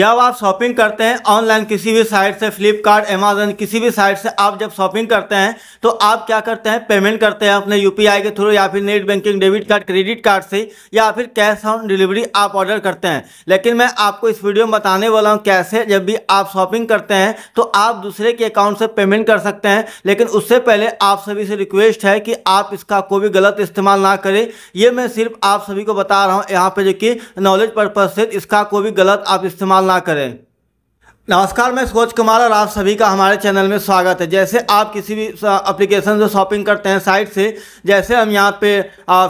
जब आप शॉपिंग करते हैं ऑनलाइन किसी भी साइट से फ्लिपकार्ट अमेजन किसी भी साइट से आप जब शॉपिंग करते हैं तो आप क्या करते हैं पेमेंट करते हैं अपने यूपीआई के थ्रू या फिर net banking debit card credit card से या फिर कैश ऑन डिलीवरी आप ऑर्डर करते हैं लेकिन मैं आपको इस वीडियो में बताने वाला हूँ कैसे जब भी आप शॉपिंग करते हैं तो आप दूसरे के अकाउंट से पेमेंट कर सकते हैं लेकिन उससे पहले आप सभी से रिक्वेस्ट है कि आप इसका कोई भी गलत इस्तेमाल ना करें ये मैं सिर्फ आप सभी को बता रहा हूँ यहाँ पर जो कि नॉलेज पर्पज से इसका कोई भी गलत आप इस्तेमाल इस्तेमाल ना करें नमस्कार मैं सोच कुमार और आप सभी का हमारे चैनल में स्वागत है जैसे आप किसी भी एप्लीकेशन से शॉपिंग करते हैं साइट से जैसे हम यहाँ पे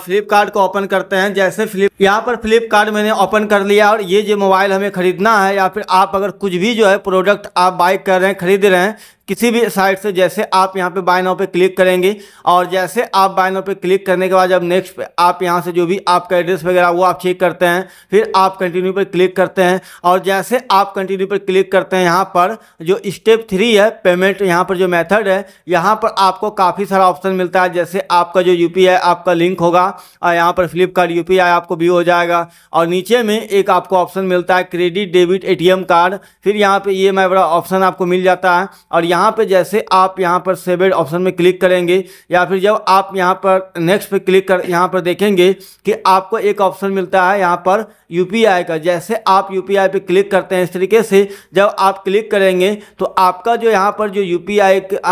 फ्लिपकार्ट को ओपन करते हैं जैसे फ्लिप यहाँ पर फ्लिपकार्ट मैंने ओपन कर लिया और ये जो मोबाइल हमें ख़रीदना है या फिर आप अगर कुछ भी जो है प्रोडक्ट आप बाइक कर रहे हैं खरीद रहे हैं किसी भी साइट से जैसे आप यहाँ पे बाय नाउ पे क्लिक करेंगे और जैसे आप बाय नाउ पे क्लिक करने के बाद जब नेक्स्ट पे आप यहाँ से जो भी आपका एड्रेस वगैरह वो आप चेक करते हैं फिर आप कंटिन्यू पर क्लिक करते हैं और जैसे आप कंटिन्यू पर क्लिक करते हैं यहाँ पर जो स्टेप थ्री है पेमेंट यहाँ पर जो मैथड है यहाँ पर आपको काफ़ी सारा ऑप्शन मिलता है जैसे आपका जो यू आपका लिंक होगा और यहाँ पर फ्लिपकार्ट यू आपको व्यू हो जाएगा और नीचे में एक आपको ऑप्शन मिलता है क्रेडिट डेबिट ए कार्ड फिर यहाँ पर ई एम ऑप्शन आपको मिल जाता है और यहाँ यहाँ पे जैसे आप यहाँ पर सेवेड ऑप्शन में क्लिक करेंगे या फिर जब आप यहाँ पर नेक्स्ट पे क्लिक कर यहाँ पर देखेंगे कि आपको एक ऑप्शन मिलता है यहाँ पर यू का जैसे आप यू पे क्लिक करते हैं इस तरीके से जब आप क्लिक करेंगे तो आपका जो यहाँ पर जो यू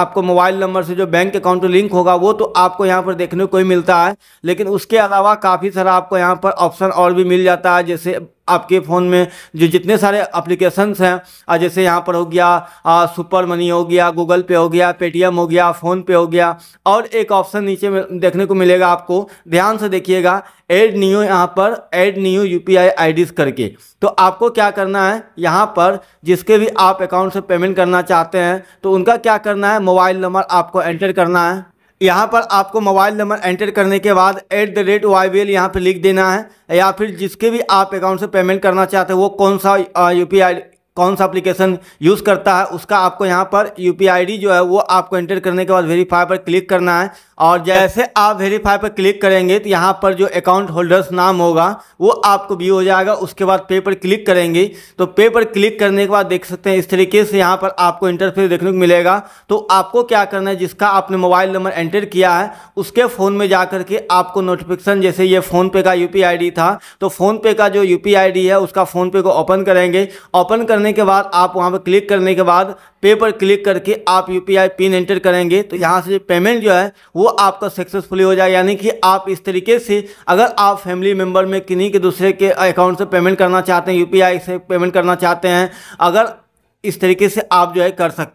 आपको मोबाइल नंबर से जो बैंक अकाउंट लिंक होगा वो तो आपको यहाँ पर देखने को ही मिलता है लेकिन उसके अलावा काफ़ी सारा आपको यहाँ पर ऑप्शन और भी मिल जाता है जैसे आपके फ़ोन में जो जितने सारे अप्लीकेशंस हैं जैसे यहाँ पर हो गया सुपर मनी हो गया गूगल पे हो गया पेटीएम हो गया फ़ोनपे हो गया और एक ऑप्शन नीचे में देखने को मिलेगा आपको ध्यान से देखिएगा एड न्यू यहाँ पर एड न्यू यू पी करके तो आपको क्या करना है यहाँ पर जिसके भी आप अकाउंट से पेमेंट करना चाहते हैं तो उनका क्या करना है मोबाइल नंबर आपको एंटर करना है यहाँ पर आपको मोबाइल नंबर एंटर करने के बाद at the rate Y B L यहाँ पर लिख देना है या फिर जिसके भी आप अकाउंट से पेमेंट करना चाहते हैं वो कौन सा यू पी आई कौन सा एप्लीकेशन यूज़ करता है उसका आपको यहाँ पर यू पी जो है वो आपको एंटर करने के बाद वेरीफाई पर क्लिक करना है और जैसे आप वेरीफाई पर क्लिक करेंगे तो यहाँ पर जो अकाउंट होल्डर्स नाम होगा वो आपको व्यू हो जाएगा उसके बाद पे पर क्लिक करेंगे तो पे पर क्लिक करने के बाद देख सकते हैं इस तरीके से यहाँ पर आपको इंटरफेस देखने को मिलेगा तो आपको क्या करना है जिसका आपने मोबाइल नंबर एंटर किया है उसके फ़ोन में जा के आपको नोटिफिकेशन जैसे ये फ़ोनपे का यू था तो फ़ोनपे का जो यू है उसका फ़ोनपे को ओपन करेंगे ओपन कर करने के बाद आप वहाँ पर क्लिक करने के बाद पे पर क्लिक करके आप यू पिन एंटर करेंगे तो यहाँ से पेमेंट जो है वो आपका सक्सेसफुली हो जाए यानी कि आप इस तरीके से अगर आप फैमिली मेम्बर में किन्हीं के दूसरे के अकाउंट से पेमेंट करना चाहते हैं यू से पेमेंट करना चाहते हैं अगर इस तरीके से आप जो है कर सकते